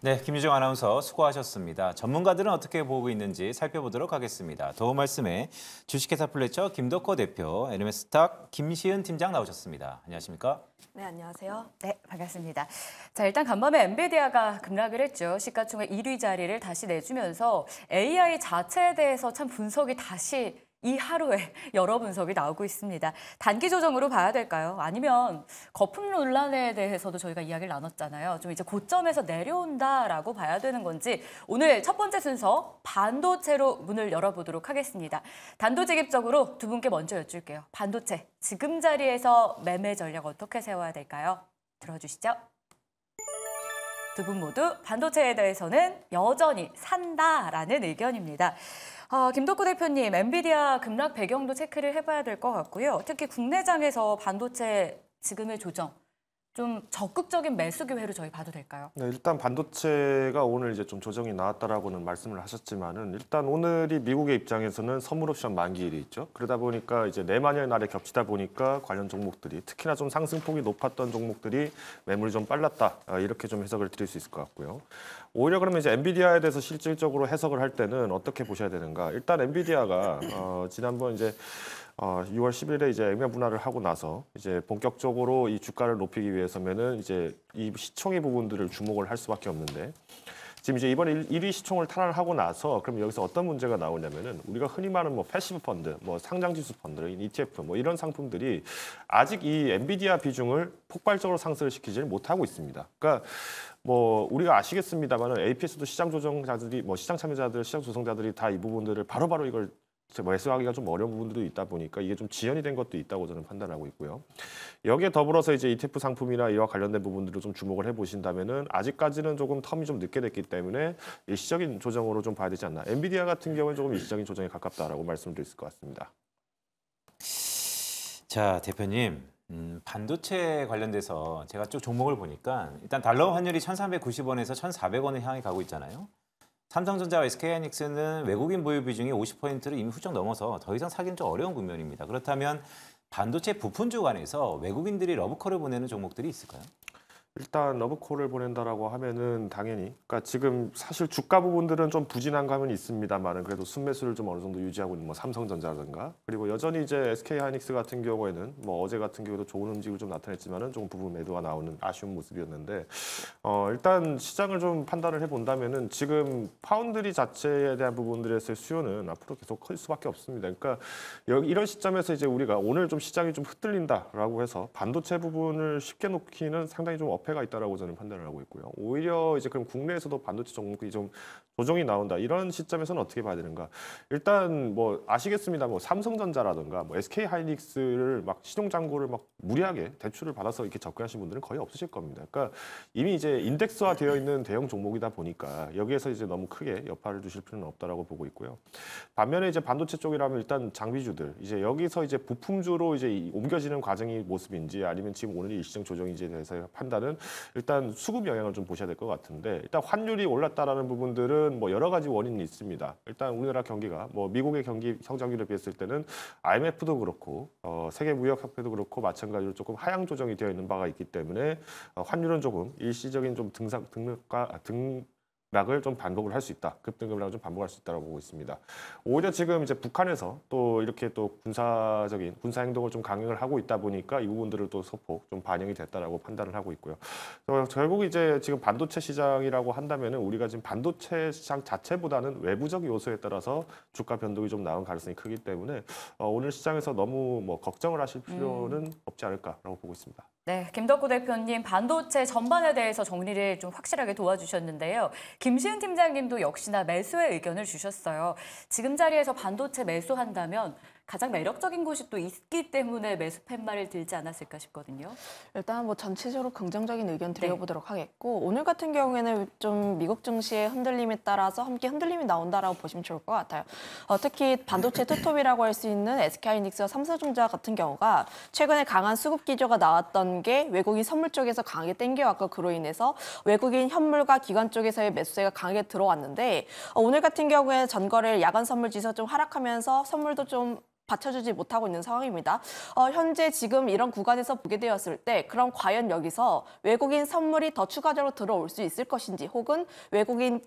네, 김유정 아나운서 수고하셨습니다. 전문가들은 어떻게 보고 있는지 살펴보도록 하겠습니다. 도움 말씀에 주식회사 플래처 김덕호 대표, 에르메스탁 김시은 팀장 나오셨습니다. 안녕하십니까? 네, 안녕하세요. 네, 반갑습니다. 자, 일단 간밤에 엔비디아가 급락을 했죠. 시가총액 1위 자리를 다시 내주면서 AI 자체에 대해서 참 분석이 다시 이 하루에 여러 분석이 나오고 있습니다. 단기 조정으로 봐야 될까요? 아니면 거품 논란에 대해서도 저희가 이야기를 나눴잖아요. 좀 이제 고점에서 내려온다라고 봐야 되는 건지 오늘 첫 번째 순서 반도체로 문을 열어보도록 하겠습니다. 단도직입적으로 두 분께 먼저 여쭐게요. 반도체 지금 자리에서 매매 전략 어떻게 세워야 될까요? 들어주시죠. 두 분 모두 반도체에 대해서는 여전히 산다라는 의견입니다. 아, 김덕구 대표님, 엔비디아 급락 배경도 체크를 해봐야 될 것 같고요. 특히 국내장에서 반도체 지금의 조정 좀 적극적인 매수 기회로 저희 봐도 될까요? 네, 일단 반도체가 오늘 이제 좀 조정이 나왔다라고는 말씀을 하셨지만은 일단 오늘이 미국의 입장에서는 선물 옵션 만기일이 있죠. 그러다 보니까 이제 내만의 날에 겹치다 보니까 관련 종목들이 특히나 좀 상승폭이 높았던 종목들이 매물이 좀 빨랐다 어, 이렇게 좀 해석을 드릴 수 있을 것 같고요. 오히려 그러면 이제 엔비디아에 대해서 실질적으로 해석을 할 때는 어떻게 보셔야 되는가? 일단 엔비디아가 어, 지난번 이제 어, 6월 10일에 이제 액면 분할을 하고 나서 이제 본격적으로 이 주가를 높이기 위해서면은 이제 이 시총의 부분들을 주목을 할 수밖에 없는데 지금 이제 이번에 1, 위 시총을 탈환하고 을 나서 그럼 여기서 어떤 문제가 나오냐면은 우리가 흔히 말하는 뭐 패시브 펀드, 뭐 상장 지수 펀드, ETF 뭐 이런 상품들이 아직 이 엔비디아 비중을 폭발적으로 상승을 시키지 못하고 있습니다. 그러니까 뭐 우리가 아시겠습니다만은 APS도 시장 조정자들이 뭐 시장 참여자들, 시장 조성자들이 다 이 부분들을 바로바로 바로 이걸 말씀하기가 좀 어려운 부분들도 있다 보니까 이게 좀 지연이 된 것도 있다고 저는 판단하고 있고요. 여기에 더불어서 이제 ETF 상품이나 이와 관련된 부분들을 좀 주목을 해보신다면은 아직까지는 조금 텀이 좀 늦게 됐기 때문에 일시적인 조정으로 좀 봐야 되지 않나. 엔비디아 같은 경우는 조금 일시적인 조정에 가깝다라고 말씀드릴 수 있을 것 같습니다. 자 대표님 음, 반도체 관련돼서 제가 쭉 종목을 보니까 일단 달러 환율이 1,390원에서 1,400원을 향해 가고 있잖아요. 삼성전자와 SK하이닉스는 외국인 보유 비중이 50%를 이미 훌쩍 넘어서 더 이상 사기는 좀 어려운 국면입니다. 그렇다면 반도체 부품주 간에서 외국인들이 러브콜을 보내는 종목들이 있을까요? 일단 러브콜을 보낸다라고 하면은 당연히 그러니까 지금 사실 주가 부분들은 좀 부진한 감은 있습니다만은 그래도 순매수를 좀 어느 정도 유지하고 있는 뭐 삼성전자라든가 그리고 여전히 이제 SK 하이닉스 같은 경우에는 뭐 어제 같은 경우도 좋은 움직임을 좀 나타냈지만은 좀 부분 매도가 나오는 아쉬운 모습이었는데 어 일단 시장을 좀 판단을 해 본다면은 지금 파운드리 자체에 대한 부분들에서의 수요는 앞으로 계속 커질 수밖에 없습니다. 그러니까 여기 이런 시점에서 이제 우리가 오늘 좀 시장이 좀흩들린다라고 해서 반도체 부분을 쉽게 놓기는 상당히 좀 어폐가 있다라고 저는 판단을 하고 있고요. 오히려 이제 그럼 국내에서도 반도체 종목이 좀 조정이 나온다 이런 시점에서는 어떻게 봐야 되는가? 일단 뭐 아시겠습니다. 뭐 삼성전자라든가 뭐 SK 하이닉스를 막 신용 잔고를 막 무리하게 대출을 받아서 이렇게 접근하신 분들은 거의 없으실 겁니다. 그러니까 이미 이제 인덱스화 되어 있는 대형 종목이다 보니까 여기에서 이제 너무 크게 여파를 주실 필요는 없다라고 보고 있고요. 반면에 이제 반도체 쪽이라면 일단 장비주들 이제 여기서 이제 부품주로 이제 옮겨지는 과정이 모습인지 아니면 지금 오늘 일시적 조정인지에 대해서 판단을 보면은 일단 수급 영향을 좀 보셔야 될 것 같은데 일단 환율이 올랐다라는 부분들은 뭐 여러 가지 원인이 있습니다. 일단 우리나라 경기가 뭐 미국의 경기 성장률에 비했을 때는 IMF도 그렇고 어, 세계 무역 협회도 그렇고 마찬가지로 조금 하향 조정이 되어 있는 바가 있기 때문에 어, 환율은 조금 일시적인 좀 등상 등가 등 락을 좀 반복을 할 수 있다. 급등급락을 좀 반복할 수 있다고 보고 있습니다. 오히려 지금 이제 북한에서 또 이렇게 또 군사적인 군사 행동을 좀 강행을 하고 있다 보니까 이 부분들을 또 소폭 좀 반영이 됐다라고 판단을 하고 있고요. 어, 결국 이제 지금 반도체 시장이라고 한다면은 우리가 지금 반도체 시장 자체보다는 외부적 요소에 따라서 주가 변동이 좀 나온 가능성이 크기 때문에 어, 오늘 시장에서 너무 뭐 걱정을 하실 음. 필요는 없지 않을까라고 보고 있습니다. 네, 김덕구 대표님 반도체 전반에 대해서 정리를 좀 확실하게 도와주셨는데요. 김시은 팀장님도 역시나 매수의 의견을 주셨어요. 지금 자리에서 반도체 매수한다면 가장 매력적인 곳이또 있기 때문에 매수 팻말을 들지 않았을까 싶거든요. 일단 뭐 전체적으로 긍정적인 의견 네. 드려보도록 네. 하겠고 오늘 같은 경우에는 좀 미국 증시의 흔들림에 따라서 함께 흔들림이 나온다라고 보시면 좋을 것 같아요. 어, 특히 반도체 투톱이라고 할 수 있는 SK하이닉스와 삼성전자 같은 경우가 최근에 강한 수급 기조가 나왔던 게 외국인 선물 쪽에서 강하게 땡겨왔고 그로 인해서 외국인 현물과 기관 쪽에서의 매수세가 강하게 들어왔는데 어, 오늘 같은 경우에 전거래일 야간 선물 지수 좀 하락하면서 선물도 좀 받쳐주지 못하고 있는 상황입니다. 어, 현재 지금 이런 구간에서 보게 되었을 때 그럼 과연 여기서 외국인 선물이 더 추가적으로 들어올 수 있을 것인지 혹은 외국인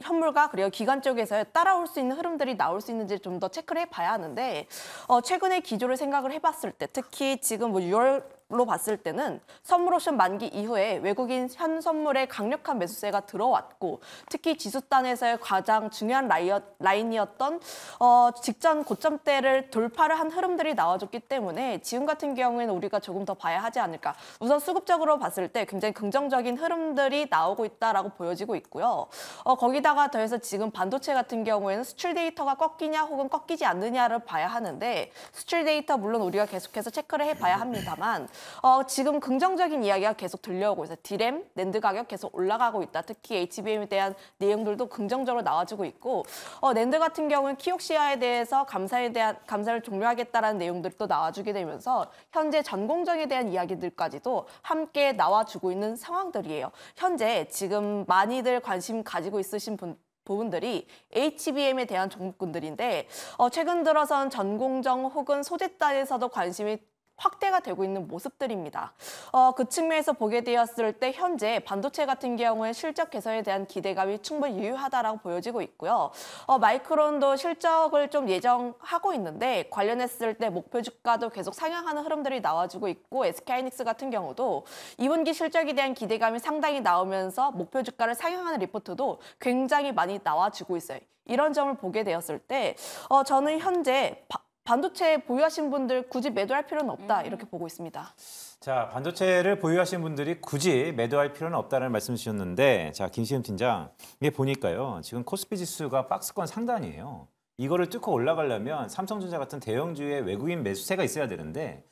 현물과 그리고 기관 쪽에서 따라올 수 있는 흐름들이 나올 수 있는지 좀 더 체크를 해봐야 하는데 어, 최근의 기조를 생각을 해봤을 때 특히 지금 뭐 6월 로 봤을 때는 선물옵션 만기 이후에 외국인 현 선물에 강력한 매수세가 들어왔고 특히 지수단에서의 가장 중요한 라인이었던 어, 직전 고점대를 돌파를 한 흐름들이 나와줬기 때문에 지금 같은 경우에는 우리가 조금 더 봐야 하지 않을까. 우선 수급적으로 봤을 때 굉장히 긍정적인 흐름들이 나오고 있다라고 보여지고 있고요. 어, 거기다가 더해서 지금 반도체 같은 경우에는 수출 데이터가 꺾이냐 혹은 꺾이지 않느냐를 봐야 하는데 수출 데이터 물론 우리가 계속해서 체크를 해봐야 합니다만 어, 지금 긍정적인 이야기가 계속 들려오고 있어요. 디램, 랜드 가격 계속 올라가고 있다. 특히 HBM에 대한 내용들도 긍정적으로 나와주고 있고 어, 랜드 같은 경우는 키옥시아에 대해서 감사에 대한 감사를 종료하겠다라는 내용들도 나와주게 되면서 현재 전공정에 대한 이야기들까지도 함께 나와주고 있는 상황들이에요. 현재 지금 많이들 관심 가지고 있으신 분 부분들이 HBM에 대한 종목군들인데 어, 최근 들어선 전공정 혹은 소재 단에서도 관심이 확대가 되고 있는 모습들입니다. 어, 그 측면에서 보게 되었을 때 현재 반도체 같은 경우에 실적 개선에 대한 기대감이 충분히 유효하다라고 보여지고 있고요. 어, 마이크론도 실적을 좀 예정하고 있는데 관련했을 때 목표 주가도 계속 상향하는 흐름들이 나와주고 있고 SK하이닉스 같은 경우도 2분기 실적에 대한 기대감이 상당히 나오면서 목표 주가를 상향하는 리포트도 굉장히 많이 나와주고 있어요. 이런 점을 보게 되었을 때 어, 저는 현재 반도체 보유하신 분들 굳이 매도할 필요는 없다 음. 이렇게 보고 있습니다. 자, 반도체를 보유하신 분들이 굳이 매도할 필요는 없다는 말씀 주셨는데 자, 김시현 팀장 이게 보니까요. 지금 코스피 지수가 박스권 상단이에요. 이거를 뚫고 올라가려면 삼성전자 같은 대형주의 외국인 매수세가 있어야 되는데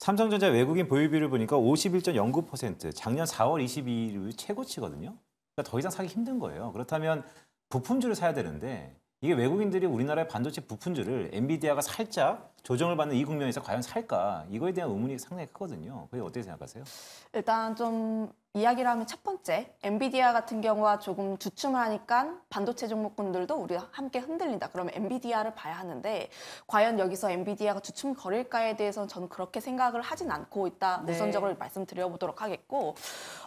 삼성전자 외국인 보유비를 보니까 51.09% 작년 4월 22일 최고치거든요. 그러니까 더 이상 사기 힘든 거예요. 그렇다면 부품주를 사야 되는데 이게 외국인들이 우리나라의 반도체 부품주를 엔비디아가 살짝 조정을 받는 이 국면에서 과연 살까 이거에 대한 의문이 상당히 크거든요. 그게 어떻게 생각하세요? 일단 좀 이야기를 하면 첫 번째 엔비디아 같은 경우가 조금 주춤을 하니까 반도체 종목군들도 우리가 함께 흔들린다. 그러면 엔비디아를 봐야 하는데 과연 여기서 엔비디아가 주춤거릴까에 대해서는 저는 그렇게 생각을 하진 않고 있다. 네. 우선적으로 말씀드려보도록 하겠고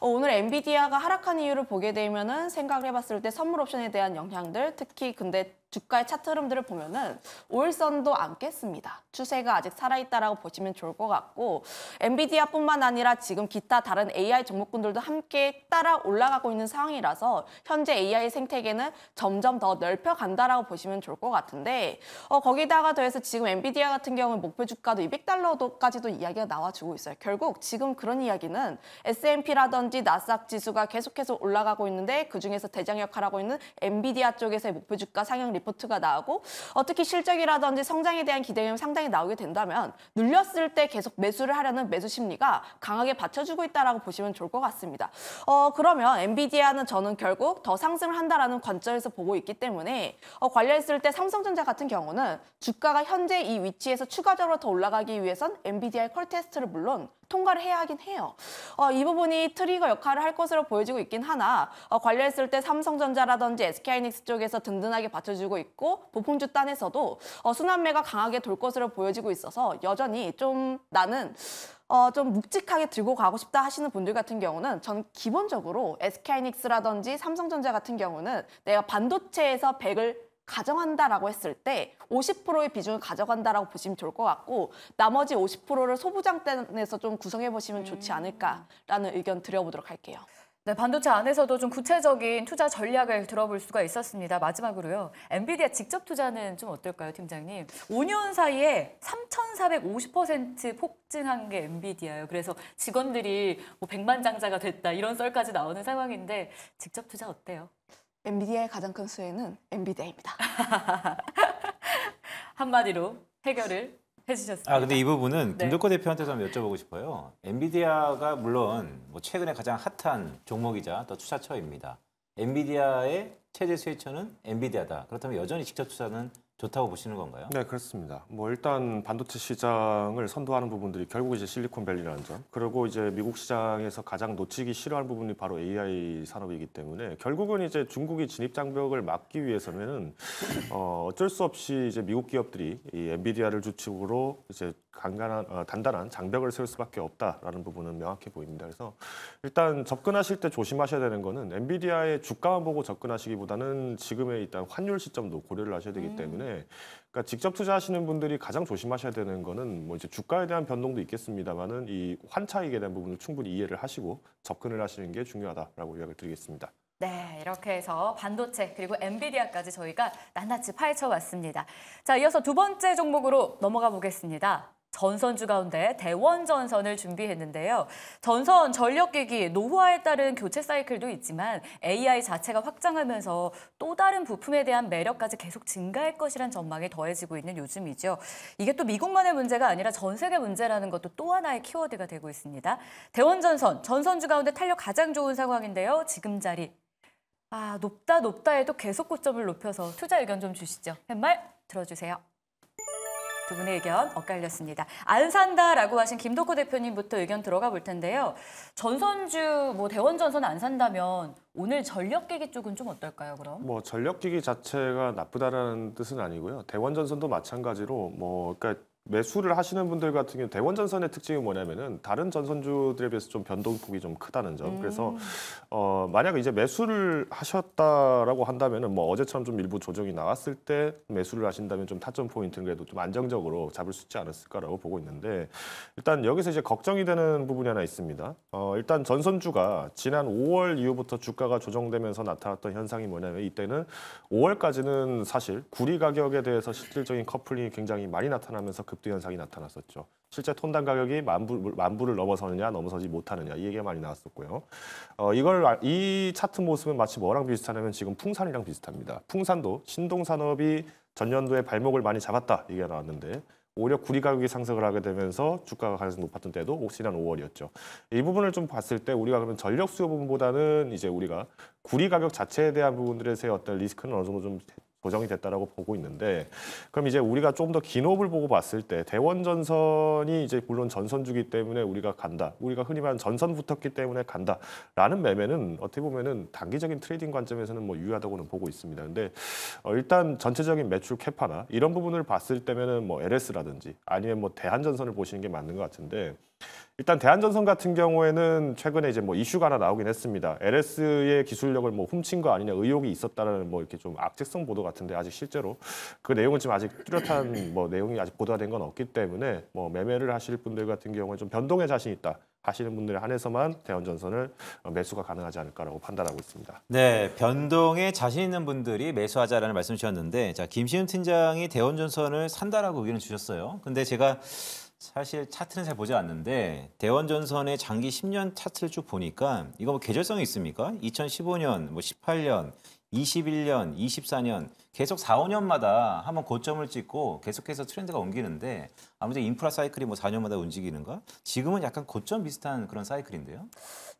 어, 오늘 엔비디아가 하락한 이유를 보게 되면은 생각을 해봤을 때 선물 옵션에 대한 영향들 특히 근데 주가의 차트 흐름들을 보면은 올선도안 깼습니다. 추세가 아직 살아있다라고 보시면 좋을 것 같고 엔비디아뿐만 아니라 지금 기타 다른 AI 종목군들도 함께 따라 올라가고 있는 상황이라서 현재 AI 생태계는 점점 더 넓혀간다라고 보시면 좋을 것 같은데 어, 거기다가 더해서 지금 엔비디아 같은 경우는 목표 주가도 200달러까지도 이야기가 나와주고 있어요. 결국 지금 그런 이야기는 S&P라든지 나스닥 지수가 계속해서 올라가고 있는데 그중에서 대장 역할하고 있는 엔비디아 쪽에서의 목표 주가 상향 리포트가 나오고 어, 떻게 실적이라든지 성장에 대한 기대감 이 상당히 나오게 된다면 눌렸을 때 계속 매수를 하려는 매수 심리가 강하게 받쳐주고 있다라고 보시면 좋을 것 같습니다. 어, 그러면 엔비디아는 저는 결국 더 상승을 한다라는 관점에서 보고 있기 때문에 어, 관련했을 때 삼성전자 같은 경우는 주가가 현재 이 위치에서 추가적으로 더 올라가기 위해선 엔비디아의 컬 테스트를 물론 통과를 해야 하긴 해요. 어, 이 부분이 트리거 역할을 할 것으로 보여지고 있긴 하나 어, 관련했을 때 삼성전자라든지 SK하이닉스 쪽에서 든든하게 받쳐주고 있고 부품주 단에서도 어, 순환매가 강하게 돌 것으로 보여지고 있어서 여전히 좀 나는 어, 좀 묵직하게 들고 가고 싶다 하시는 분들 같은 경우는 저 기본적으로 SK하이닉스라든지 삼성전자 같은 경우는 내가 반도체에서 100을 가정한다라고 했을 때 50%의 비중을 가져간다라고 보시면 좋을 것 같고 나머지 50%를 소부장단에서 좀 구성해 보시면 좋지 음. 않을까라는 의견 드려보도록 할게요. 네, 반도체 안에서도 좀 구체적인 투자 전략을 들어볼 수가 있었습니다. 마지막으로요. 엔비디아 직접 투자는 좀 어떨까요, 팀장님? 5년 사이에 3,450% 폭증한 게 엔비디아예요. 그래서 직원들이 뭐 100만 장자가 됐다 이런 썰까지 나오는 상황인데 직접 투자 어때요? 엔비디아의 가장 큰 수혜는 엔비디아입니다 한마디로 해결을 해주셨습니다. 아 근데 이 부분은 네. 김덕호 대표한테 좀 여쭤보고 싶어요. 엔비디아가 물론 뭐 최근에 가장 핫한 종목이자 또 투자처입니다. 엔비디아의 최대 수혜처는 엔비디아다. 그렇다면 여전히 직접 투자는 좋다고 보시는 건가요? 네, 그렇습니다. 뭐 일단 반도체 시장을 선도하는 부분들이 결국 이제 실리콘밸리라는 점. 그리고 이제 미국 시장에서 가장 놓치기 싫어하는 부분이 바로 AI 산업이기 때문에 결국은 이제 중국이 진입 장벽을 막기 위해서는 어, 어쩔 수 없이 이제 미국 기업들이 이 엔비디아를 주축으로 이제 간간한, 어, 단단한 장벽을 세울 수밖에 없다라는 부분은 명확해 보입니다. 그래서 일단 접근하실 때 조심하셔야 되는 거는 엔비디아의 주가만 보고 접근하시기보다는 지금의 일단 환율 시점도 고려를 하셔야 되기 음. 때문에 그러니까 직접 투자하시는 분들이 가장 조심하셔야 되는 거는 뭐 이제 주가에 대한 변동도 있겠습니다만은 이 환차익에 대한 부분을 충분히 이해를 하시고 접근을 하시는 게 중요하다라고 이야기를 드리겠습니다. 네, 이렇게 해서 반도체 그리고 엔비디아까지 저희가 낱낱이 파헤쳐 왔습니다. 자, 이어서 두 번째 종목으로 넘어가 보겠습니다. 전선주 가운데 대원 전선을 준비했는데요. 전선 전력기기 노후화에 따른 교체 사이클도 있지만 AI 자체가 확장하면서 또 다른 부품에 대한 매력까지 계속 증가할 것이란 전망이 더해지고 있는 요즘이죠. 이게 또 미국만의 문제가 아니라 전 세계 문제라는 것도 또 하나의 키워드가 되고 있습니다. 대원 전선, 전선주 가운데 탄력 가장 좋은 상황인데요. 지금 자리. 아, 높다 높다 해도 계속 고점을 높여서 투자 의견 좀 주시죠. 팻말 들어주세요. 두 분의 의견 엇갈렸습니다. 안 산다라고 하신 김도코 대표님부터 의견 들어가 볼 텐데요. 전선주 뭐 대원 전선 안 산다면 오늘 전력기기 쪽은 좀 어떨까요? 그럼 뭐 전력기기 자체가 나쁘다라는 뜻은 아니고요. 대원 전선도 마찬가지로 뭐 그러니까 매수를 하시는 분들 같은 경우 대원 전선의 특징이 뭐냐면은 다른 전선주들에 비해서 좀 변동폭이 좀 크다는 점. 음. 그래서 어, 어만약 이제 매수를 하셨다라고 한다면은 뭐 어제처럼 좀 일부 조정이 나왔을 때 매수를 하신다면 좀 타점 포인트는 그래도 좀 안정적으로 잡을 수 있지 않았을까라고 보고 있는데 일단 여기서 이제 걱정이 되는 부분이 하나 있습니다. 어 일단 전선주가 지난 5월 이후부터 주가가 조정되면서 나타났던 현상이 뭐냐면 이때는 5월까지는 사실 구리 가격에 대해서 실질적인 커플링이 굉장히 많이 나타나면서 급등 현상이 나타났었죠. 실제 톤당 가격이 만불, 만불을 넘어서느냐 넘어서지 못하느냐 이 얘기가 많이 나왔었고요. 어, 이걸 이 차트 모습은 마치 뭐랑 비슷하냐면 지금 풍산이랑 비슷합니다. 풍산도 신동 산업이 전년도에 발목을 많이 잡았다 얘기가 나왔는데 오히려 구리 가격이 상승을 하게 되면서 주가가 가장 높았던 때도 옥시난 5월이었죠. 이 부분을 좀 봤을 때 우리가 그러면 전력 수요 부분보다는 이제 우리가 구리 가격 자체에 대한 부분들에서의 어떤 리스크는 어느 정도 좀 보정이 됐다라고 보고 있는데 그럼 이제 우리가 좀 더 긴 호흡을 보고 봤을 때 대원 전선이 이제 물론 전선주기 때문에 우리가 간다 우리가 흔히 말하는 전선 붙었기 때문에 간다라는 매매는 어떻게 보면은 단기적인 트레이딩 관점에서는 뭐 유효하다고는 보고 있습니다. 근데 어, 일단 전체적인 매출 캐파나 이런 부분을 봤을 때면은 뭐 LS라든지 아니면 뭐 대한 전선을 보시는 게 맞는 것 같은데. 일단 대한전선 같은 경우에는 최근에 이제 뭐 이슈가 하나 나오긴 했습니다. LS의 기술력을 뭐 훔친 거 아니냐 의혹이 있었다라는 뭐 이렇게 좀 악재성 보도 같은데 아직 실제로 그 내용은 지금 아직 뚜렷한 뭐 내용이 아직 보도된 가건 없기 때문에 뭐 매매를 하실 분들 같은 경우는 좀 변동에 자신 있다. 하시는 분들에 한해서만 대원전선을 매수가 가능하지 않을까라고 판단하고 있습니다. 네, 변동에 자신 있는 분들이 매수하자라는 말씀 주셨는데 자 김시훈 팀장이 대원전선을 산다라고 의견을 주셨어요. 근데 제가 사실 차트는 잘 보지 않는데 대원전선의 장기 10년 차트를 쭉 보니까 이거 뭐 계절성이 있습니까? 2015년, 뭐 18년, 21년, 24년 계속 4, 5년마다 한번 고점을 찍고 계속해서 트렌드가 옮기는데 아무튼 인프라 사이클이 뭐 4년마다 움직이는가? 지금은 약간 고점 비슷한 그런 사이클인데요.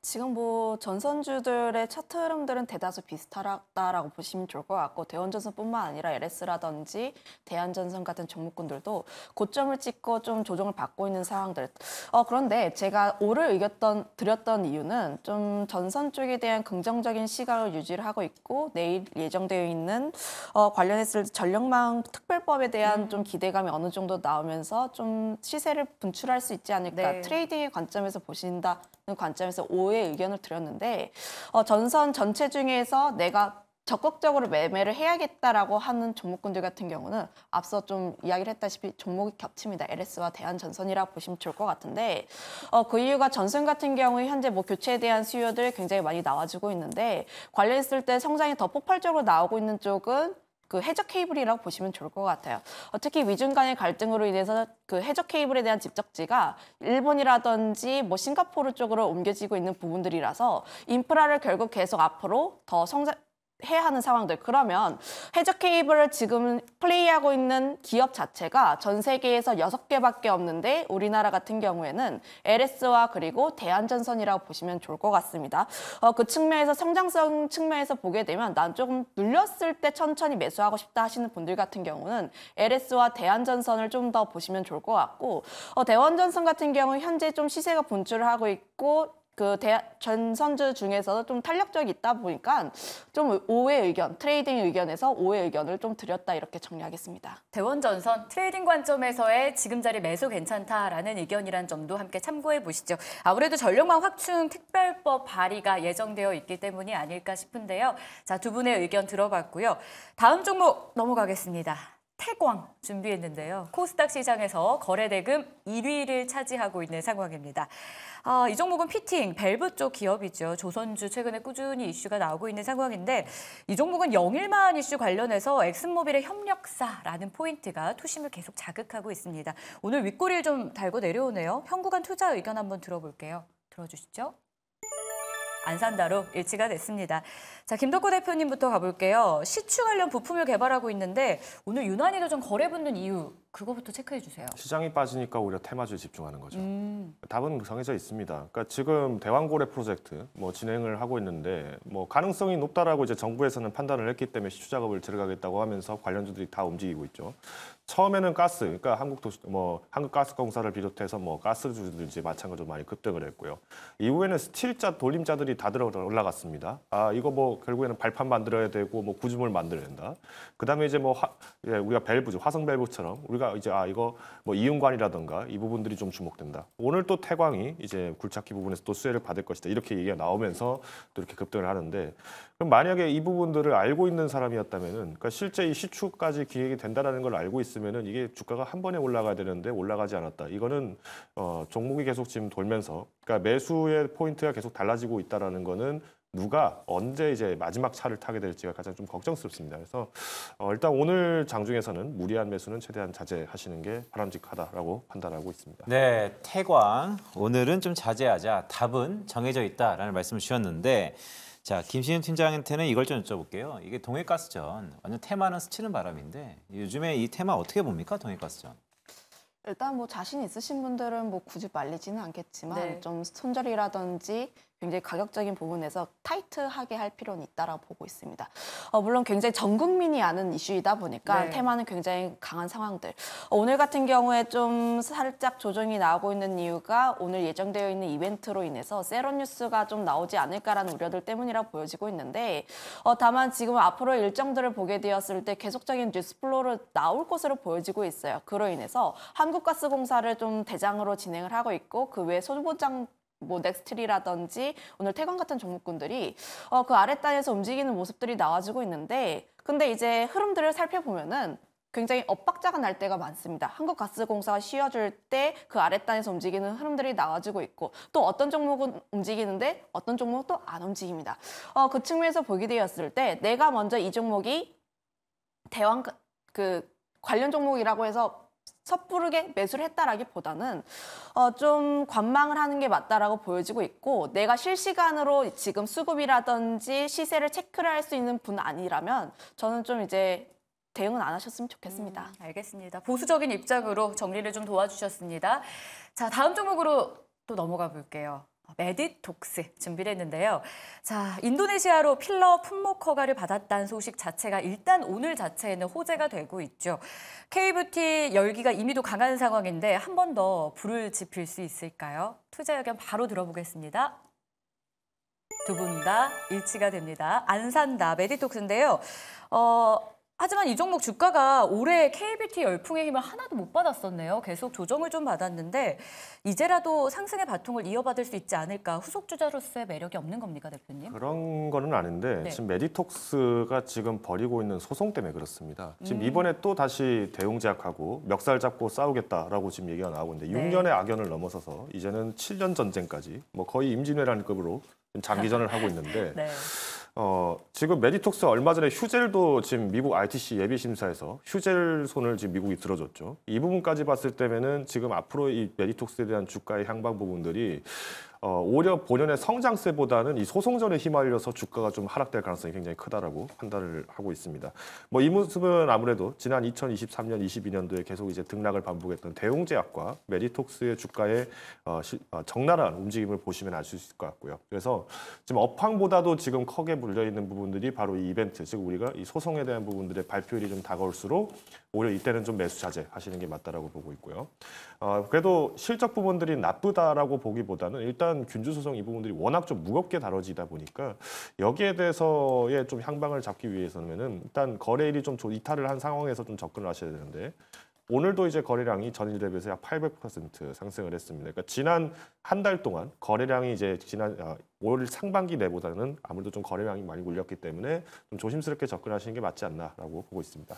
지금 뭐 전선주들의 차트 흐름들은 대다수 비슷하다라고 보시면 좋을 것 같고 대원전선뿐만 아니라 LS라든지 대한전선 같은 종목군들도 고점을 찍고 좀 조정을 받고 있는 상황들. 어, 그런데 제가 오를 의겼던 드렸던 이유는 좀 전선 쪽에 대한 긍정적인 시각을 유지를 하고 있고 내일 예정되어 있는 어, 관련했을 전력망 특별법에 대한 음. 좀 기대감이 어느 정도 나오면서 좀 시세를 분출할 수 있지 않을까 네. 트레이딩의 관점에서 보신다. 관점에서 5의 의견을 드렸는데 어, 전선 전체 중에서 내가 적극적으로 매매를 해야겠다라고 하는 종목군들 같은 경우는 앞서 좀 이야기를 했다시피 종목이 겹칩니다. LS와 대한전선이라고 보시면 좋을 것 같은데 어, 그 이유가 전선 같은 경우에 현재 뭐 교체에 대한 수요들 굉장히 많이 나와주고 있는데 관련했을 때 성장이 더 폭발적으로 나오고 있는 쪽은 그 해적 케이블이라고 보시면 좋을 것 같아요. 특히 위중 간의 갈등으로 인해서 그 해적 케이블에 대한 집적지가 일본이라든지 뭐 싱가포르 쪽으로 옮겨지고 있는 부분들이라서 인프라를 결국 계속 앞으로 더 성장 해야 하는 상황들 그러면 해저 케이블을 지금 플레이하고 있는 기업 자체가 전 세계에서 여섯 개밖에 없는데 우리나라 같은 경우에는 LS와 그리고 대한전선이라고 보시면 좋을 것 같습니다. 어, 그 측면에서 성장성 측면에서 보게 되면 난 조금 눌렸을 때 천천히 매수하고 싶다 하시는 분들 같은 경우는 LS와 대한전선을 좀 더 보시면 좋을 것 같고 어, 대원전선 같은 경우 현재 좀 시세가 분출을 하고 있고 그대전선주 중에서도 좀 탄력적이 있다 보니까 좀 오해 의견, 트레이딩 의견에서 오해 의견을 좀 드렸다 이렇게 정리하겠습니다. 대원 전선 트레이딩 관점에서의 지금 자리 매수 괜찮다라는 의견이란 점도 함께 참고해 보시죠. 아무래도 전력망 확충 특별법 발의가 예정되어 있기 때문이 아닐까 싶은데요. 자, 두 분의 의견 들어봤고요. 다음 종목 넘어가겠습니다. 태광 준비했는데요. 코스닥 시장에서 거래대금 1위를 차지하고 있는 상황입니다. 아, 이 종목은 피팅, 밸브 쪽 기업이죠. 조선주 최근에 꾸준히 이슈가 나오고 있는 상황인데 이 종목은 영일만 이슈 관련해서 엑슨모빌의 협력사라는 포인트가 투심을 계속 자극하고 있습니다. 오늘 윗꼬리를 좀 달고 내려오네요. 현구간 투자 의견 한번 들어볼게요. 들어주시죠. 안 산다로 일치가 됐습니다. 자, 김덕호 대표님부터 가볼게요. 시추 관련 부품을 개발하고 있는데 오늘 유난히도 좀 거래 붙는 이유 그거부터 체크해 주세요. 시장이 빠지니까 오히려 테마주에 집중하는 거죠. 음. 답은 정해져 있습니다. 그러니까 지금 대왕고래 프로젝트 뭐 진행을 하고 있는데 뭐 가능성이 높다라고 이제 정부에서는 판단을 했기 때문에 시추 작업을 들어가겠다고 하면서 관련주들이 다 움직이고 있죠. 처음에는 가스, 그러니까 한국 도시, 뭐 한국 가스공사를 비롯해서 뭐 가스주든지 마찬가지로 많이 급등을 했고요. 이후에는 스틸자 돌림자들이 다 들어 올라갔습니다. 아 이거 뭐 결국에는 발판 만들어야 되고 뭐 구조물 만들어야 된다. 그다음에 이제 뭐 화, 예, 우리가 밸브죠, 화성 밸브처럼 우리가 이제 아 이거 뭐 이윤관이라든가 이 부분들이 좀 주목된다. 오늘 또 태광이 이제 굴착기 부분에서 또 수혜를 받을 것이다. 이렇게 얘기가 나오면서 또 이렇게 급등을 하는데 그럼 만약에 이 부분들을 알고 있는 사람이었다면은 그러니까 실제 이 시추까지 기획이 된다라는 걸 알고 있으면. 있으면은 이게 주가가 한 번에 올라가야 되는데 올라가지 않았다. 이거는 어, 종목이 계속 지금 돌면서 그러니까 매수의 포인트가 계속 달라지고 있다라는 거는 누가 언제 이제 마지막 차를 타게 될지가 가장 좀 걱정스럽습니다. 그래서 어, 일단 오늘 장중에서는 무리한 매수는 최대한 자제하시는 게 바람직하다라고 판단하고 있습니다. 네, 태광 오늘은 좀 자제하자. 답은 정해져 있다라는 말씀을 주셨는데 자, 김신현 팀장한테는 이걸 좀 여쭤볼게요. 이게 동해가스전 완전 테마는 스치는 바람인데 요즘에 이 테마 어떻게 봅니까? 동해가스전. 일단 뭐 자신 있으신 분들은 뭐 굳이 말리지는 않겠지만 네. 좀 손절이라든지 굉장히 가격적인 부분에서 타이트하게 할 필요는 있다라고 보고 있습니다. 어, 물론 굉장히 전 국민이 아는 이슈이다 보니까 네. 테마는 굉장히 강한 상황들. 어, 오늘 같은 경우에 좀 살짝 조정이 나오고 있는 이유가 오늘 예정되어 있는 이벤트로 인해서 세런 뉴스가 좀 나오지 않을까라는 우려들 때문이라 보여지고 있는데 어, 다만 지금 앞으로 일정들을 보게 되었을 때 계속적인 뉴스 플로우로 나올 것으로 보여지고 있어요. 그로 인해서 한국가스공사를 좀 대장으로 진행을 하고 있고 그 외 소보장 뭐 넥스트리라든지 오늘 태광 같은 종목군들이 어, 그 아랫단에서 움직이는 모습들이 나와지고 있는데 근데 이제 흐름들을 살펴보면은 굉장히 엇박자가 날 때가 많습니다. 한국가스공사가 쉬어줄 때 그 아랫단에서 움직이는 흐름들이 나와지고 있고 또 어떤 종목은 움직이는데 어떤 종목은 또 안 움직입니다. 어, 그 측면에서 보게 되었을 때 내가 먼저 이 종목이 대왕 그 관련 종목이라고 해서 섣부르게 매수를 했다라기보다는 어, 좀 관망을 하는 게 맞다라고 보여지고 있고 내가 실시간으로 지금 수급이라든지 시세를 체크를 할 수 있는 분 아니라면 저는 좀 이제 대응은 안 하셨으면 좋겠습니다. 음, 알겠습니다. 보수적인 입장으로 정리를 좀 도와주셨습니다. 자, 다음 종목으로 또 넘어가 볼게요. 메디톡스 준비를 했는데요. 자, 인도네시아로 필러 품목 허가를 받았다는 소식 자체가 일단 오늘 자체에는 호재가 되고 있죠. K뷰티 열기가 이미도 강한 상황인데 한 번 더 불을 지필 수 있을까요? 투자 의견 바로 들어보겠습니다. 두 분 다 일치가 됩니다. 안산다 메디톡스인데요. 어, 하지만 이 종목 주가가 올해 KBT 열풍의 힘을 하나도 못 받았었네요. 계속 조정을 좀 받았는데 이제라도 상승의 바통을 이어받을 수 있지 않을까 후속 주자로서의 매력이 없는 겁니까 대표님? 그런 거는 아닌데 네. 지금 메디톡스가 지금 벌이고 있는 소송 때문에 그렇습니다. 지금 음. 이번에 또 다시 대웅제약하고 멱살 잡고 싸우겠다라고 지금 얘기가 나오고 있는데 네. 6년의 악연을 넘어서서 이제는 7년 전쟁까지 뭐 거의 임진왜란급으로 장기전을 하고 있는데 네. 어, 지금 메디톡스 얼마 전에 휴젤도 지금 미국 ITC 예비 심사에서 휴젤 손을 지금 미국이 들어줬죠. 이 부분까지 봤을 때면은 지금 앞으로 이 메디톡스에 대한 주가의 향방 부분들이 어, 오히려 본연의 성장세보다는 이 소송전에 휘말려서 주가가 좀 하락될 가능성이 굉장히 크다라고 판단을 하고 있습니다. 뭐 이 모습은 아무래도 지난 2023년, 22년도에 계속 이제 등락을 반복했던 대웅제약과 메디톡스의 주가의 어, 시, 어, 적나라한 움직임을 보시면 아실 수 있을 것 같고요. 그래서 지금 업황보다도 지금 크게 물려 있는 부분들이 바로 이 이벤트, 즉 우리가 이 소송에 대한 부분들의 발표일이 좀 다가올수록 오히려 이때는 좀 매수 자제 하시는 게 맞다라고 보고 있고요. 어, 그래도 실적 부분들이 나쁘다라고 보기보다는 일단 소송 균주 소송 이 부분들이 워낙 좀 무겁게 다뤄지다 보니까 여기에 대해서의 좀 향방을 잡기 위해서는 일단 거래일이 좀 이탈을 한 상황에서 좀 접근을 하셔야 되는데 오늘도 이제 거래량이 전일 대비해서 약 800% 상승을 했습니다. 그러니까 지난 한 달 동안 거래량이 이제 지난 어, 올 상반기 내보다는 아무래도 좀 거래량이 많이 몰렸기 때문에 좀 조심스럽게 접근하시는 게 맞지 않나라고 보고 있습니다.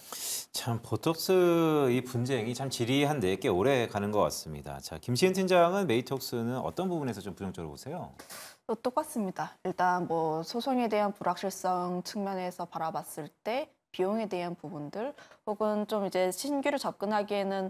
참 보톡스 이 분쟁이 참 지리한데 꽤 오래 가는 것 같습니다. 자 김시은 팀장은 메이톡스는 어떤 부분에서 좀 부정적으로 보세요? 똑같습니다. 일단 뭐 소송에 대한 불확실성 측면에서 바라봤을 때 비용에 대한 부분들 혹은 좀 이제 신규를 접근하기에는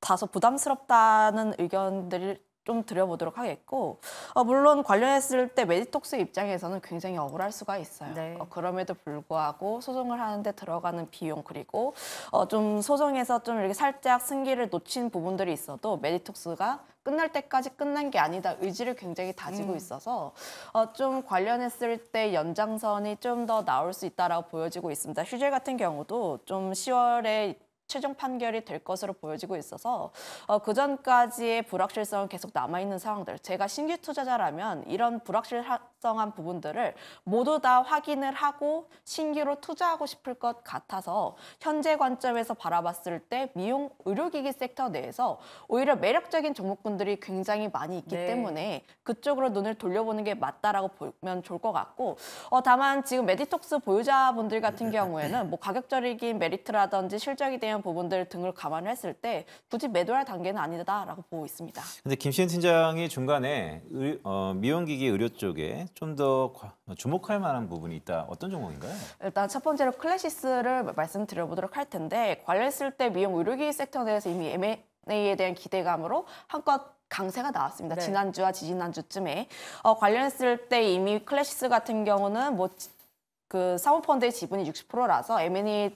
다소 부담스럽다는 의견들 좀 드려보도록 하겠고 어, 물론 관련했을 때 메디톡스 입장에서는 굉장히 억울할 수가 있어요. 네. 어, 그럼에도 불구하고 소송을 하는데 들어가는 비용 그리고 어, 좀 소송에서 좀 이렇게 살짝 승기를 놓친 부분들이 있어도 메디톡스가 끝날 때까지 끝난 게 아니다 의지를 굉장히 다지고 음. 있어서 어, 좀 관련했을 때 연장선이 좀 더 나올 수 있다라고 보여지고 있습니다. 휴재 같은 경우도 좀 10월에 최종 판결이 될 것으로 보여지고 있어서 어, 그 전까지의 불확실성은 계속 남아있는 상황들 제가 신규 투자자라면 이런 불확실성한 부분들을 모두 다 확인을 하고 신규로 투자하고 싶을 것 같아서 현재 관점에서 바라봤을 때 미용 의료기기 섹터 내에서 오히려 매력적인 종목군들이 굉장히 많이 있기 네. 때문에 그쪽으로 눈을 돌려보는 게 맞다라고 보면 좋을 것 같고 어, 다만 지금 메디톡스 보유자분들 같은 경우에는 뭐 가격 절이긴 메리트라든지 실적이 대한 이런 부분들 등을 감안했을 때 굳이 매도할 단계는 아니다라고 보고 있습니다. 근데 김시은 팀장이 중간에 의, 어, 미용기기 의료 쪽에 좀 더 주목할 만한 부분이 있다. 어떤 종목인가요? 일단 첫 번째로 클래시스를 말씀드려보도록 할 텐데 관련했을 때 미용 의료기기 섹터 내에서 이미 M&A에 대한 기대감으로 한껏 강세가 나왔습니다. 네. 지난주와 지지난주쯤에 어, 관련했을 때 이미 클래시스 같은 경우는 뭐 그 사모펀드의 지분이 60%라서 M&A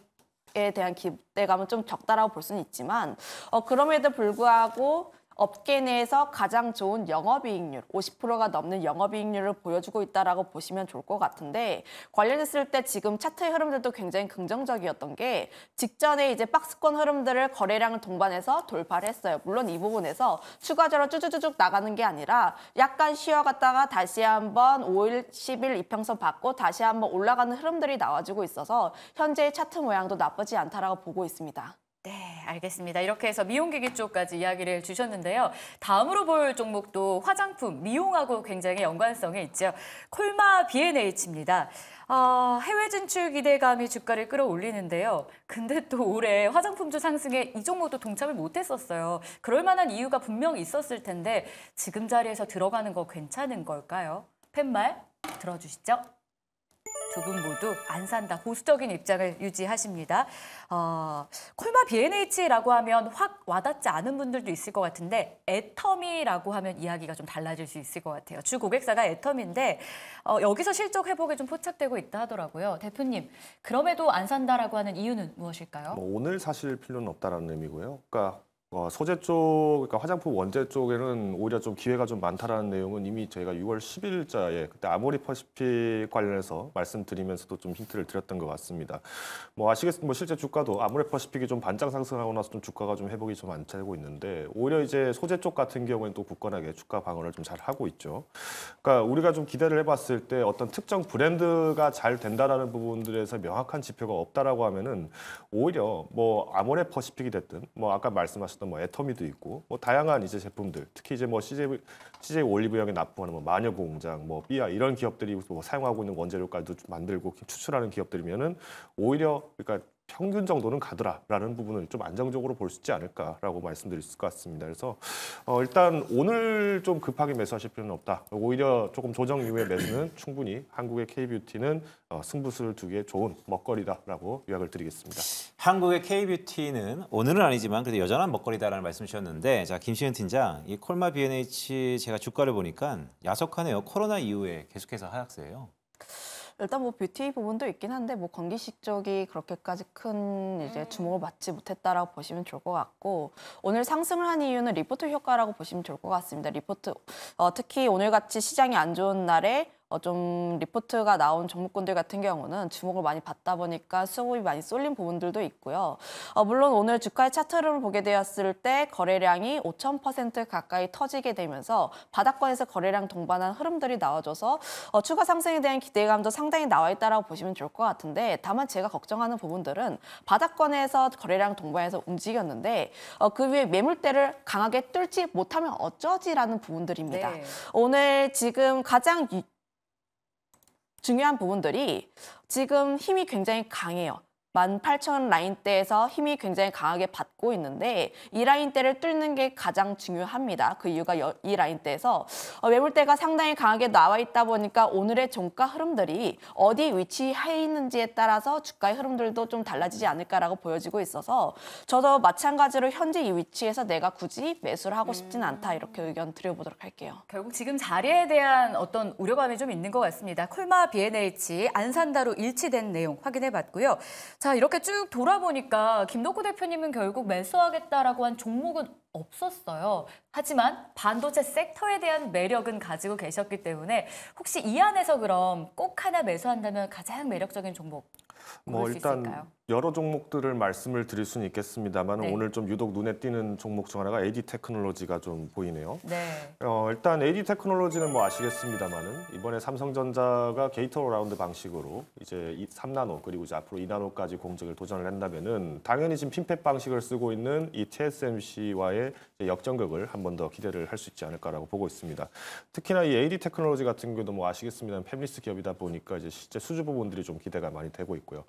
대한 기대감은 좀 적다라고 볼 수는 있지만 어, 그럼에도 불구하고 업계 내에서 가장 좋은 영업이익률, 50%가 넘는 영업이익률을 보여주고 있다라고 보시면 좋을 것 같은데 관련했을 때 지금 차트의 흐름들도 굉장히 긍정적이었던 게 직전에 이제 박스권 흐름들을 거래량을 동반해서 돌파를 했어요. 물론 이 부분에서 추가적으로 쭈쭈쭈쭉 나가는 게 아니라 약간 쉬어갔다가 다시 한번 5일, 10일 이평선 받고 다시 한번 올라가는 흐름들이 나와주고 있어서 현재의 차트 모양도 나쁘지 않다라고 보고 있습니다. 알겠습니다. 이렇게 해서 미용기기 쪽까지 이야기를 주셨는데요. 다음으로 볼 종목도 화장품, 미용하고 굉장히 연관성이 있죠. 콜마 B&H입니다. 아, 해외 진출 기대감이 주가를 끌어올리는데요. 근데 또 올해 화장품주 상승에 이 종목도 동참을 못했었어요. 그럴 만한 이유가 분명히 있었을 텐데 지금 자리에서 들어가는 거 괜찮은 걸까요? 팻말 들어주시죠. 두분 모두 안 산다 보수적인 입장을 유지하십니다. 어, 콜마 BNH라고 하면 확 와닿지 않은 분들도 있을 것 같은데 애터미라고 하면 이야기가 좀 달라질 수 있을 것 같아요. 주 고객사가 애터미인데 어, 여기서 실적 회복에 좀 포착되고 있다 하더라고요. 대표님 그럼에도 안 산다라고 하는 이유는 무엇일까요? 뭐 오늘 사실 필요는 없다라는 의미고요. 그러니까 어, 소재 쪽, 그러니까 화장품 원재 쪽에는 오히려 좀 기회가 좀 많다라는 내용은 이미 저희가 6월 10일자에 그때 아모레퍼시픽 관련해서 말씀드리면서도 좀 힌트를 드렸던 것 같습니다. 뭐 아시겠지만 뭐 실제 주가도 아모레퍼시픽이 좀 반짝 상승하고 나서 좀 주가가 좀 회복이 좀 안 되고 있는데 오히려 이제 소재 쪽 같은 경우에는 또 굳건하게 주가 방어를 좀 잘 하고 있죠. 그러니까 우리가 좀 기대를 해봤을 때 어떤 특정 브랜드가 잘 된다라는 부분들에서 명확한 지표가 없다라고 하면은 오히려 뭐 아모레퍼시픽이 됐든 뭐 아까 말씀하셨던 뭐 애터미도 있고 뭐 다양한 이제 제품들 특히 이제 뭐 CJ CJ 올리브영에 납품하는 뭐 마녀 공장 뭐 삐아 이런 기업들이 뭐 사용하고 있는 원재료까지도 만들고 추출하는 기업들이면은 오히려 그러니까 평균 정도는 가더라라는 부분을 좀 안정적으로 볼 수 있지 않을까라고 말씀드릴 수 있을 것 같습니다. 그래서 어, 일단 오늘 좀 급하게 매수하실 필요는 없다. 오히려 조금 조정 이후에 매수는 충분히 한국의 K뷰티는 어, 승부수를 두기에 좋은 먹거리다라고 요약을 드리겠습니다. 한국의 K뷰티는 오늘은 아니지만 그래도 여전한 먹거리다라는 말씀 을 주셨는데 자 김시현 팀장 이 콜마 B&H 제가 주가를 보니까 야속하네요. 코로나 이후에 계속해서 하락세예요. 일단 뭐 뷰티 부분도 있긴 한데 뭐 건기식적이 그렇게까지 큰 이제 음. 주목을 받지 못했다라고 보시면 좋을 것 같고 오늘 상승을 한 이유는 리포트 효과라고 보시면 좋을 것 같습니다. 리포트 어, 특히 오늘같이 시장이 안 좋은 날에 어, 좀 리포트가 나온 종목군들 같은 경우는 주목을 많이 받다 보니까 수급이 많이 쏠린 부분들도 있고요. 어, 물론 오늘 주가의 차트를 보게 되었을 때 거래량이 5,000% 가까이 터지게 되면서 바닥권에서 거래량 동반한 흐름들이 나와줘서 어, 추가 상승에 대한 기대감도 상당히 나와 있다라고 보시면 좋을 것 같은데 다만 제가 걱정하는 부분들은 바닥권에서 거래량 동반해서 움직였는데 어, 그 위에 매물대를 강하게 뚫지 못하면 어쩌지라는 부분들입니다. 네. 오늘 지금 가장 중요한 부분들이 지금 힘이 굉장히 강해요. 18,000 라인대에서 힘이 굉장히 강하게 받고 있는데 이 라인대를 뚫는 게 가장 중요합니다. 그 이유가 이 라인대에서 어, 매물대가 상당히 강하게 나와 있다 보니까 오늘의 종가 흐름들이 어디 위치해 있는지에 따라서 주가의 흐름들도 좀 달라지지 않을까라고 보여지고 있어서 저도 마찬가지로 현재 이 위치에서 내가 굳이 매수를 하고 싶진 음. 않다 이렇게 의견 드려보도록 할게요. 결국 지금 자리에 대한 어떤 우려감이 좀 있는 것 같습니다. 콜마 BNH 안산다로 일치된 내용 확인해봤고요. 자 이렇게 쭉 돌아보니까 김덕구 대표님은 결국 매수하겠다라고 한 종목은 없었어요. 하지만 반도체 섹터에 대한 매력은 가지고 계셨기 때문에 혹시 이 안에서 그럼 꼭 하나 매수한다면 가장 매력적인 종목 뭐 일단 있을까요? 여러 종목들을 말씀을 드릴 수는 있겠습니다만 네. 오늘 좀 유독 눈에 띄는 종목 중 하나가 AD 테크놀로지가 좀 보이네요. 네. 어, 일단 AD 테크놀로지는 뭐 아시겠습니다만은 이번에 삼성전자가 게이터 라운드 방식으로 이제 3나노 그리고 이제 앞으로 2나노까지 공정을 도전을 한다면은 당연히 지금 핀팻 방식을 쓰고 있는 이 TSMC와의 역전극을 한 번 더 기대를 할 수 있지 않을까라고 보고 있습니다. 특히나 이 AD 테크놀로지 같은 경우도 뭐 아시겠습니다만 패밀리스 기업이다 보니까 이제 실제 수주 부분들이 좀 기대가 많이 되고 있고요. 있고요.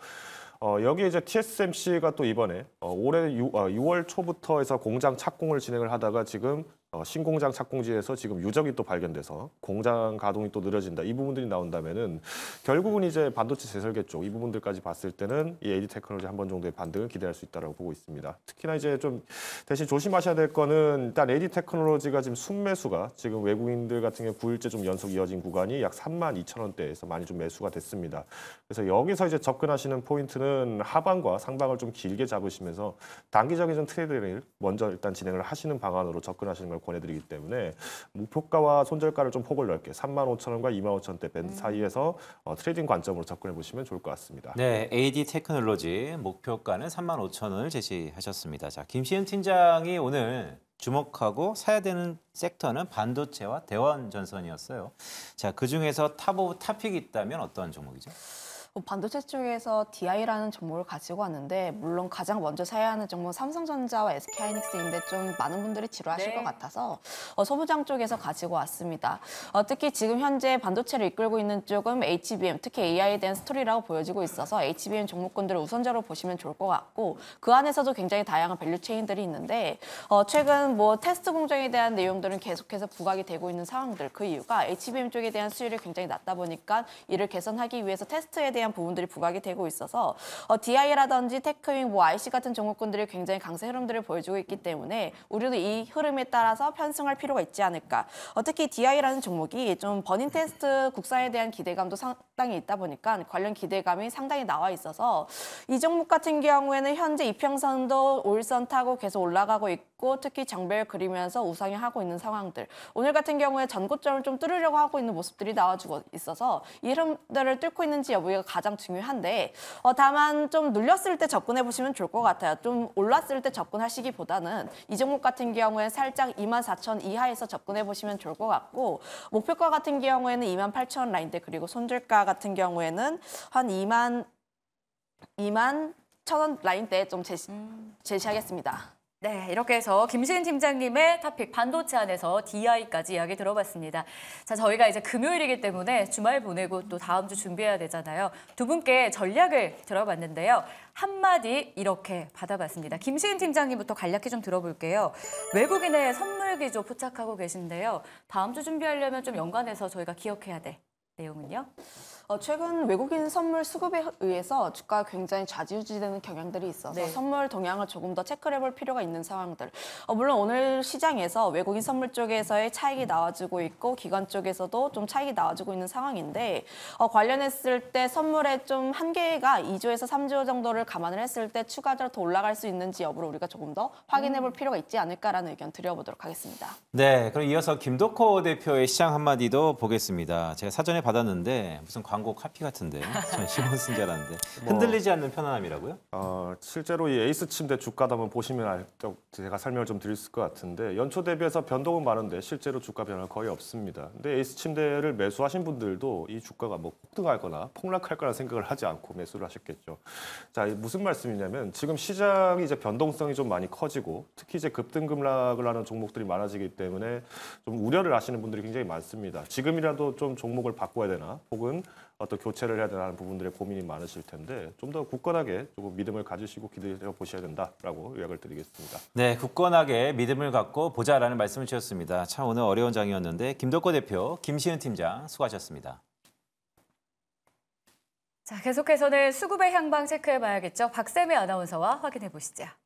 어, 여기 에 이제 TSMC가 또 이번에 어, 올해 6, 어, 6월 초부터 해서 공장 착공을 진행을 하다가 지금 어, 신공장 착공지에서 지금 유적이 또 발견돼서 공장 가동이 또 느려진다 이 부분들이 나온다면은 결국은 이제 반도체 재설계 쪽 이 부분들까지 봤을 때는 이 AD 테크놀로지 한 번 정도의 반등을 기대할 수 있다라고 보고 있습니다. 특히나 이제 좀 대신 조심하셔야 될 거는 일단 AD 테크놀로지가 지금 순매수가 지금 외국인들 같은 경우 9일째 좀 연속 이어진 구간이 약 3만 2천 원대에서 많이 좀 매수가 됐습니다. 그래서 여기서 이제 접근하시는 포인트는 하방과 상방을 좀 길게 잡으시면서 단기적인 좀 트레이드를 먼저 일단 진행을 하시는 방안으로 접근하시는 걸 권해드리기 때문에 목표가와 손절가를 좀 폭을 넓게 3만 5천 원과 2만 5천 대 밴드 음. 사이에서 어, 트레이딩 관점으로 접근해 보시면 좋을 것 같습니다. 네, AD 테크놀로지 목표가는 3만 5천 원을 제시하셨습니다. 자, 김시은 팀장이 오늘 주목하고 사야 되는 섹터는 반도체와 대원 전선이었어요. 자, 그 중에서 탑 오브 탑픽이 있다면 어떠 종목이죠? 어, 반도체 쪽에서 DI라는 종목을 가지고 왔는데 물론 가장 먼저 사야 하는 종목은 삼성전자와 SK하이닉스인데 좀 많은 분들이 지루하실 네. 것 같아서 어, 소부장 쪽에서 가지고 왔습니다. 어, 특히 지금 현재 반도체를 이끌고 있는 쪽은 HBM, 특히 AI에 대한 스토리라고 보여지고 있어서 HBM 종목군들을 우선적으로 보시면 좋을 것 같고 그 안에서도 굉장히 다양한 밸류 체인들이 있는데 어, 최근 뭐 테스트 공정에 대한 내용들은 계속해서 부각이 되고 있는 상황들 그 이유가 HBM 쪽에 대한 수요율이 굉장히 낮다 보니까 이를 개선하기 위해서 테스트에 대한 대한 부분들이 부각이 되고 있어서 어, DI라든지 테크윙, 뭐 IC 같은 종목군들이 굉장히 강세 흐름들을 보여주고 있기 때문에 우리도 이 흐름에 따라서 편승할 필요가 있지 않을까. 어, 특히 DI라는 종목이 좀 버닝 테스트 국산에 대한 기대감도 상당히 있다 보니까 관련 기대감이 상당히 나와 있어서 이 종목 같은 경우에는 현재 이평선도 올선 타고 계속 올라가고 있고 있고 특히 장배를 그리면서 우상이 하고 있는 상황들. 오늘 같은 경우에 전고점을 좀 뚫으려고 하고 있는 모습들이 나와주고 있어서 이름들을 뚫고 있는지 여부가 가장 중요한데 어, 다만 좀 눌렸을 때 접근해 보시면 좋을 것 같아요. 좀 올랐을 때 접근하시기보다는 이 종목 같은 경우에 살짝 24,000 이하에서 접근해 보시면 좋을 것 같고 목표가 같은 경우에는 28,000 라인대 그리고 손절가 같은 경우에는 한 2만 2만 천원 라인대에 좀 제시, 음. 제시하겠습니다. 네, 이렇게 해서 김시은 팀장님의 탑픽 반도체 안에서 DI까지 이야기 들어봤습니다. 자, 저희가 이제 금요일이기 때문에 주말 보내고 또 다음 주 준비해야 되잖아요. 두 분께 전략을 들어봤는데요. 한마디 이렇게 받아봤습니다. 김시은 팀장님부터 간략히 좀 들어볼게요. 외국인의 선물 기조 포착하고 계신데요. 다음 주 준비하려면 좀 연관해서 저희가 기억해야 될 내용은요? 어, 최근 외국인 선물 수급에 의해서 주가가 굉장히 좌지우지되는 경향들이 있어서 네. 선물 동향을 조금 더 체크해 를볼 필요가 있는 상황들. 어, 물론 오늘 시장에서 외국인 선물 쪽에서의 차익이 나와주고 있고 기관 쪽에서도 좀 차익이 나와주고 있는 상황인데 어, 관련했을 때 선물의 좀 한계가 2조에서 3조 정도를 감안을 했을 때 추가적으로 더 올라갈 수 있는지 여부를 우리가 조금 더 확인해 볼 음. 필요가 있지 않을까라는 의견 드려보도록 하겠습니다. 네, 그럼 이어서 김덕호 대표의 시장 한마디도 보겠습니다. 제가 사전에 받았는데 무슨 과 광고 카피 같은데 전 10원 쓴줄 알았는데 흔들리지 않는 편안함이라고요? 어, 실제로 이 에이스 침대 주가 담은 보시면 알, 제가 설명을 좀 드릴 수것 같은데 연초 대비해서 변동은 많은데 실제로 주가 변화는 거의 없습니다. 근데 에이스 침대를 매수하신 분들도 이 주가가 뭐 폭등하거나 폭락할 거라 생각을 하지 않고 매수를 하셨겠죠. 자 무슨 말씀이냐면 지금 시장이 이제 변동성이 좀 많이 커지고 특히 이제 급등급락을 하는 종목들이 많아지기 때문에 좀 우려를 하시는 분들이 굉장히 많습니다. 지금이라도 좀 종목을 바꿔야 되나 혹은 어떤 교체를 해야 되는 나하 부분들의 고민이 많으실 텐데 좀 더 굳건하게 조금 믿음을 가지시고 기대해 보셔야 된다라고 요약을 드리겠습니다. 네, 굳건하게 믿음을 갖고 보자라는 말씀을 주셨습니다. 참 오늘 어려운 장이었는데 김덕거 대표, 김시은 팀장 수고하셨습니다. 자, 계속해서는 수급의 향방 체크해 봐야겠죠. 박세미 아나운서와 확인해 보시죠.